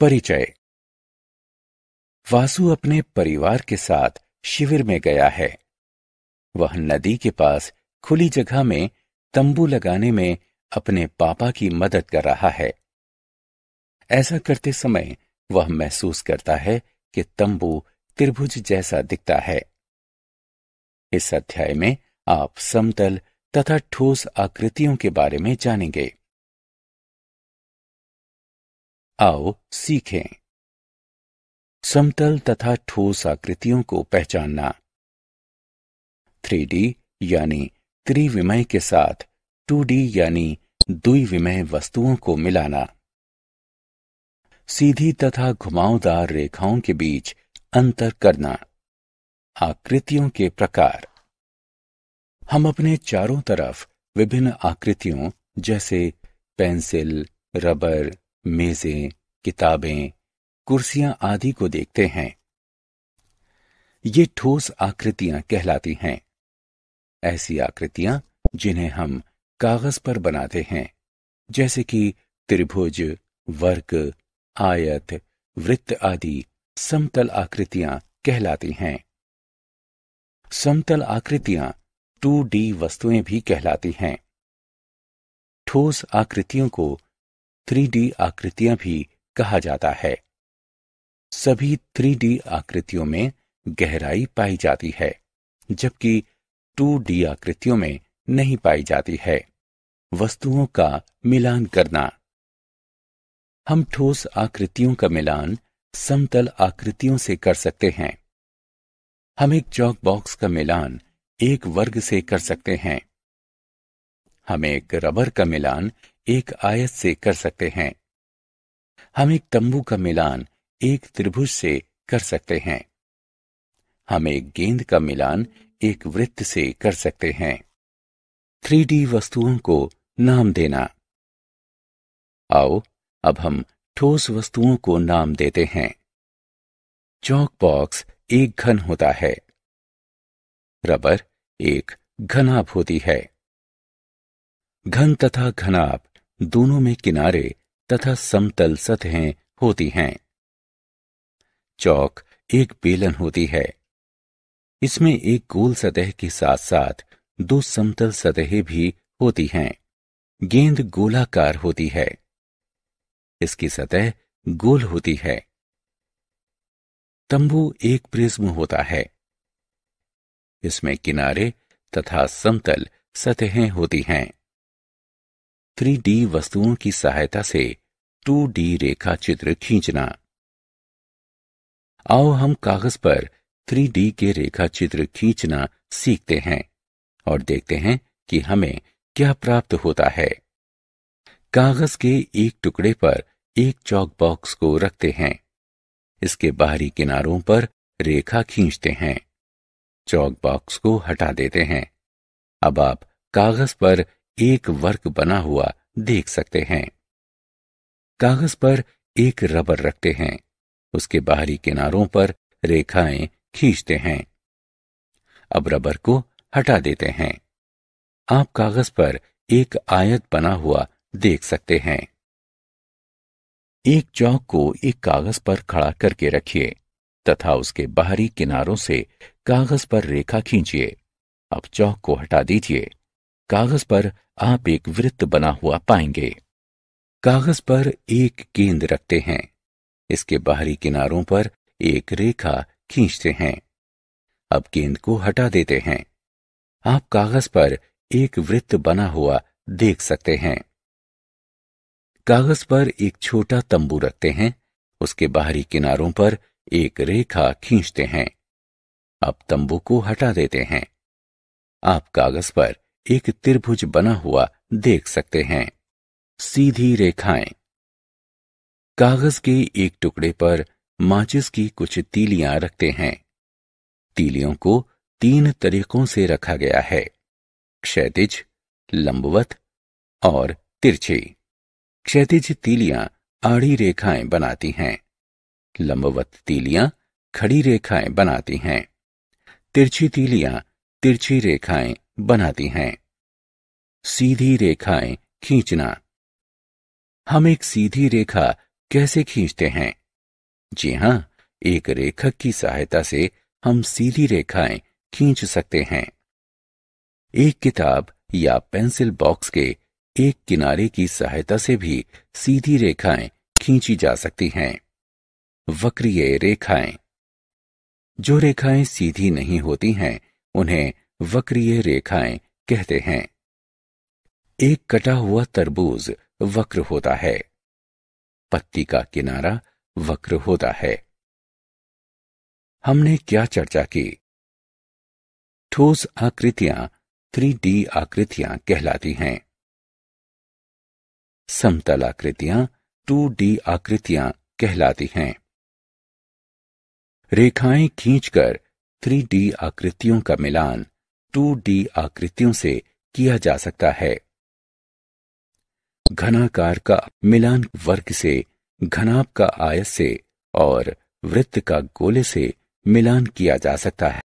परिचय वासु अपने परिवार के साथ शिविर में गया है वह नदी के पास खुली जगह में तंबू लगाने में अपने पापा की मदद कर रहा है ऐसा करते समय वह महसूस करता है कि तंबू त्रिभुज जैसा दिखता है इस अध्याय में आप समतल तथा ठोस आकृतियों के बारे में जानेंगे आओ सीखें समतल तथा ठोस आकृतियों को पहचानना थ्री यानी त्रिविमय के साथ टू यानी द्विविमय वस्तुओं को मिलाना सीधी तथा घुमावदार रेखाओं के बीच अंतर करना आकृतियों के प्रकार हम अपने चारों तरफ विभिन्न आकृतियों जैसे पेंसिल रबर मेजें किताबें कुर्सियां आदि को देखते हैं ये ठोस आकृतियां कहलाती हैं ऐसी आकृतियां जिन्हें हम कागज पर बनाते हैं जैसे कि त्रिभुज वर्ग आयत वृत्त आदि समतल आकृतियां कहलाती हैं समतल आकृतियां 2D वस्तुएं भी कहलाती हैं ठोस आकृतियों को थ्री आकृतियां भी कहा जाता है सभी थ्री आकृतियों में गहराई पाई जाती है जबकि टू डी आकृतियों में नहीं पाई जाती है वस्तुओं का मिलान करना हम ठोस आकृतियों का मिलान समतल आकृतियों से कर सकते हैं हम एक चौक बॉक्स का मिलान एक वर्ग से कर सकते हैं हम एक रबर का मिलान एक आयत से कर सकते हैं हम एक तंबू का मिलान एक त्रिभुज से कर सकते हैं हम एक गेंद का मिलान एक वृत्त से कर सकते हैं थ्री वस्तुओं को नाम देना आओ अब हम ठोस वस्तुओं को नाम देते हैं चौक बॉक्स एक घन होता है रबर एक घनाभ होती है घन तथा घनाप दोनों में किनारे तथा समतल सतहें होती हैं चौक एक बेलन होती है इसमें एक गोल सतह के साथ साथ दो समतल सतहें भी होती हैं गेंद गोलाकार होती है इसकी सतह गोल होती है तंबू एक प्रिज्म होता है इसमें किनारे तथा समतल सतहें होती हैं थ्री डी वस्तुओं की सहायता से टू डी रेखा चित्र खींचना आओ हम कागज पर थ्री डी के रेखा चित्र खींचना सीखते हैं और देखते हैं कि हमें क्या प्राप्त होता है कागज के एक टुकड़े पर एक चौक बॉक्स को रखते हैं इसके बाहरी किनारों पर रेखा खींचते हैं चौक बॉक्स को हटा देते हैं अब आप कागज पर एक वर्क बना हुआ देख सकते हैं कागज पर एक रबर रखते हैं उसके बाहरी किनारों पर रेखाएं खींचते हैं अब रबर को हटा देते हैं आप कागज पर एक आयत बना हुआ देख सकते हैं एक चौक को एक कागज पर खड़ा करके रखिए तथा उसके बाहरी किनारों से कागज पर रेखा खींचिए अब चौक को हटा दीजिए कागज पर आप एक वृत्त बना हुआ पाएंगे कागज पर एक गेंद रखते हैं इसके बाहरी किनारों पर एक रेखा खींचते हैं अब गेंद को हटा देते हैं आप कागज पर एक वृत्त बना हुआ देख सकते हैं कागज पर एक छोटा तंबू रखते हैं उसके बाहरी किनारों पर एक रेखा खींचते हैं अब तंबू को हटा देते हैं आप कागज पर एक त्रिभुज बना हुआ देख सकते हैं सीधी रेखाएं कागज के एक टुकड़े पर माचिस की कुछ तीलियां रखते हैं तीलियों को तीन तरीकों से रखा गया है क्षैतिज लंबवत और तिरछी क्षैतिज तीलियां आड़ी रेखाएं बनाती हैं लंबवत तीलियां खड़ी रेखाएं बनाती हैं तिरछी तीलियां तिरछी रेखाएं बनाती हैं सीधी रेखाएं खींचना हम एक सीधी रेखा कैसे खींचते हैं जी हां एक रेखक की सहायता से हम सीधी रेखाएं खींच सकते हैं एक किताब या पेंसिल बॉक्स के एक किनारे की सहायता से भी सीधी रेखाएं खींची जा सकती हैं वक्रीय रेखाएं जो रेखाएं सीधी नहीं होती हैं उन्हें वक्रीय रेखाएं कहते हैं एक कटा हुआ तरबूज वक्र होता है पत्ती का किनारा वक्र होता है हमने क्या चर्चा की ठोस आकृतियां थ्री डी आकृतियां कहलाती हैं समतल आकृतियां टू डी आकृतियां कहलाती हैं रेखाएं खींचकर थ्री डी आकृतियों का मिलान टू डी आकृतियों से किया जा सकता है घनाकार का मिलान वर्ग से घनाप का आयत से और वृत्त का गोले से मिलान किया जा सकता है